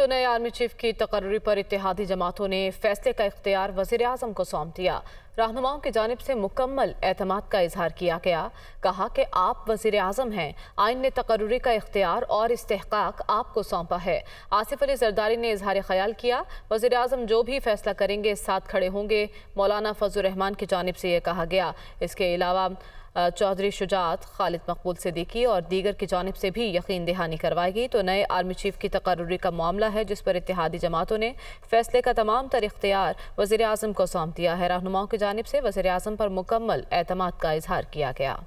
तो नए army chief की तकर्री पर इतिहादी जमातों ने फैसले का इख्तियार वजीर अजम को सौंप दिया रहनुमाओं की जानब से मुकम्मल एतम का इजहार किया गया कहा कि आप वजीर अजम हैं आइन ने तकर्री का इख्तियार और इस्तक आपको सौंपा है आसिफ अली जरदारी ने इजहार ख्याल किया वजीर अजम जो भी फैसला करेंगे साथ खड़े होंगे मौलाना फजल रहमान की जानब से यह कहा गया इसके अलावा चौधरी शुजात खालिद मकबूल सिद्दीकी और दीगर की जानब से भी यकीन दहानी करवाई गई तो नए आर्मी चीफ की तकर्री का मामला है जिस पर इतिहादी जमातों ने फैसले का तमाम तर इख्तियार वजी अजम को सौंप दिया है रहनुमाओं की जानब जानब से वजे अजम पर मुकम्मल अतमाद का इजहार किया गया